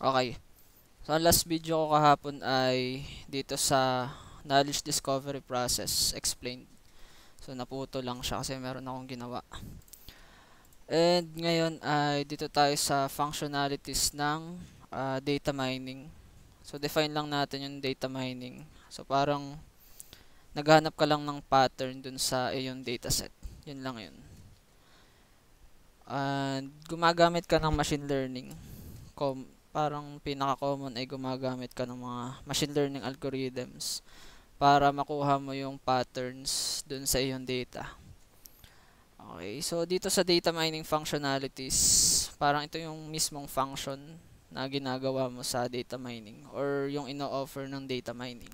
Okay. So, ang last video ko kahapon ay dito sa knowledge discovery process explained. So, naputo lang siya kasi meron akong ginawa. And ngayon ay dito tayo sa functionalities ng uh, data mining. So, define lang natin yung data mining. So, parang naghahanap ka lang ng pattern dun sa iyong dataset. Yun lang yun. And gumagamit ka ng machine learning. Com parang pinaka-common ay gumagamit ka ng mga machine learning algorithms para makuha mo yung patterns dun sa iyong data. Okay, so dito sa data mining functionalities, parang ito yung mismong function na ginagawa mo sa data mining or yung ino-offer ng data mining.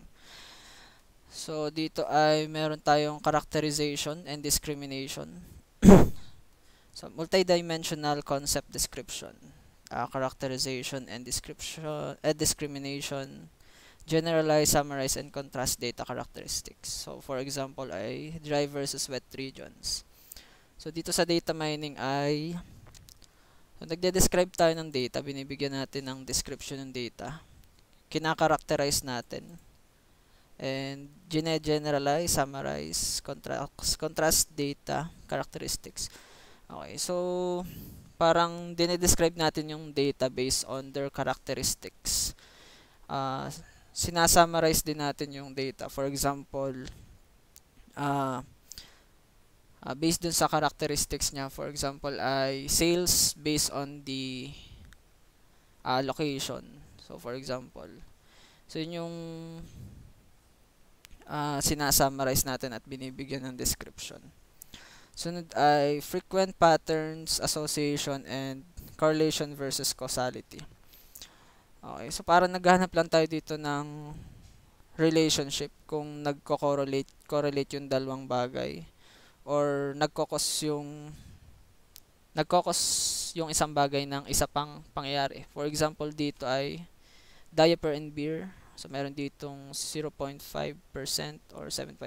So dito ay meron tayong characterization and discrimination. so multidimensional concept description uh, characterization and description, uh, discrimination, generalize, summarize, and contrast data characteristics. So, for example, ay dry versus wet regions. So, dito sa data mining ay so, nagde-describe tayo ng data. Binibigyan natin ng description ng data. Kinakarakterize natin. And generalize summarize, contrast, contrast data characteristics. Okay, so parang dinedescribe natin yung data based on their characteristics. Uh, ah, sinasummarize din natin yung data. For example, uh, uh, based dun sa characteristics niya, for example, ay sales based on the uh, location. So, for example, so yun yung uh, sinasummarize natin at binibigyan ng description. Sunod ay frequent patterns, association, and correlation versus causality. Okay, so parang naghahanap lang tayo dito ng relationship kung nagko-correlate correlate yung dalawang bagay or nagkokos yung nagkokos yung isang bagay ng isa pang pangyayari. For example, dito ay diaper and beer. So meron ditong 0.5% or 75%.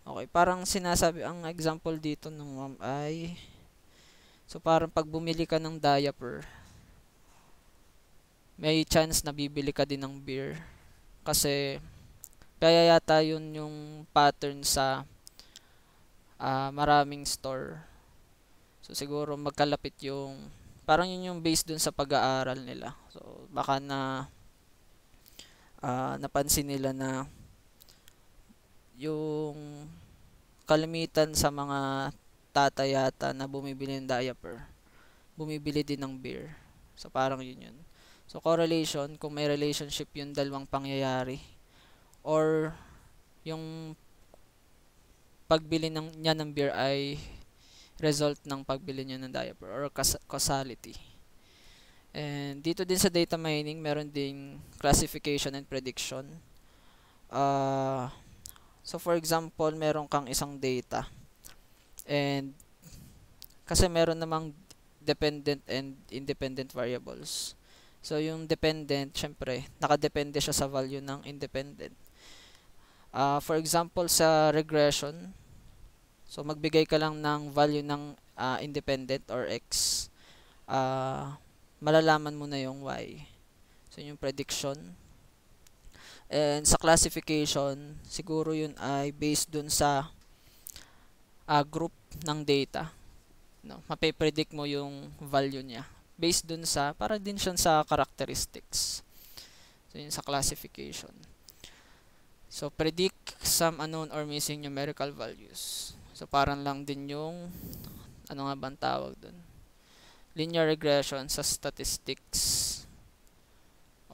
Okay, parang sinasabi ang example dito ng ma'am ay So parang pag bumili ka ng diaper, may chance na bibili ka din ng beer. Kasi kaya yata yun yung pattern sa uh, maraming store. So siguro magkalapit yung parang yun yung base dun sa pag-aaral nila. So baka na uh, napansin nila na yung kalimitan sa mga tatayata na bumibili ng diaper, bumibili din ng beer. So, parang yun yun. So, correlation, kung may relationship yung dalawang pangyayari or yung pagbili ng, niya ng beer ay result ng pagbili niya ng diaper or causality. And dito din sa data mining, meron ding classification and prediction. Uh, So, for example, meron kang isang data. And, kasi meron namang dependent and independent variables. So, yung dependent, syempre, nakadepende siya sa value ng independent. Uh, for example, sa regression, so magbigay ka lang ng value ng uh, independent or x, uh, malalaman mo na yung y. So, yung prediction. And sa classification, siguro yun ay based dun sa uh, group ng data. No, mape mo yung value niya based dun sa para din siya sa characteristics. So yun sa classification. So predict some unknown or missing numerical values. So parang lang din yung ano nga bang tawag dun? Linear regression sa statistics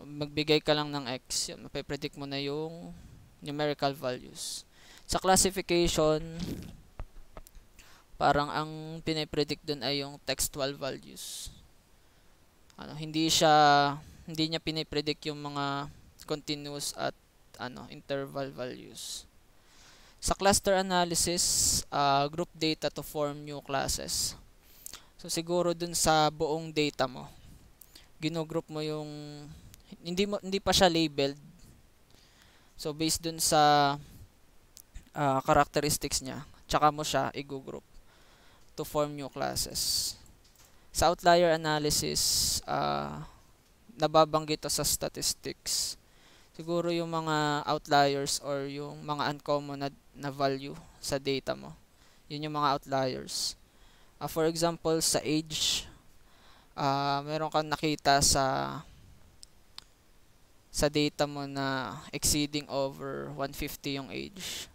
magbigay ka lang ng x, yun, mapipredict mo na yung numerical values. Sa classification, parang ang pinipredict dun ay yung textual values. Ano, hindi siya, hindi niya pinipredict yung mga continuous at ano, interval values. Sa cluster analysis, uh, group data to form new classes. So, siguro dun sa buong data mo, ginugroup mo yung hindi mo hindi pa siya labeled. So based dun sa uh, characteristics niya, tsaka mo siya i-group to form new classes. Sa outlier analysis, uh, nababanggit to sa statistics. Siguro yung mga outliers or yung mga uncommon na, na value sa data mo. Yun yung mga outliers. Uh, for example, sa age, uh, meron kang nakita sa sa data mo na exceeding over 150 yung age.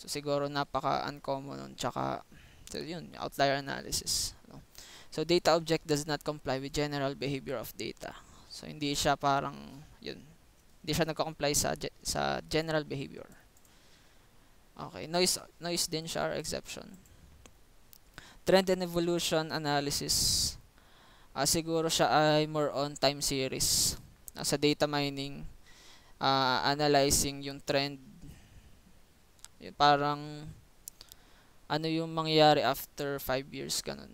So siguro napaka-uncommon nun. Tsaka, so yun, outlier analysis. No? So data object does not comply with general behavior of data. So hindi siya parang, yun, hindi siya nagko-comply sa, ge sa general behavior. Okay, noise, noise din siya exception. Trend and evolution analysis. Ah, siguro siya ay more on time series nasa data mining, uh, analyzing yung trend, yung eh, parang ano yung mangyayari after 5 years, ganun.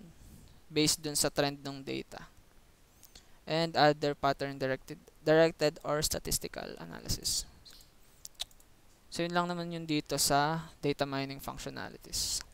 Based dun sa trend ng data. And other pattern directed, directed or statistical analysis. So, yun lang naman yung dito sa data mining functionalities.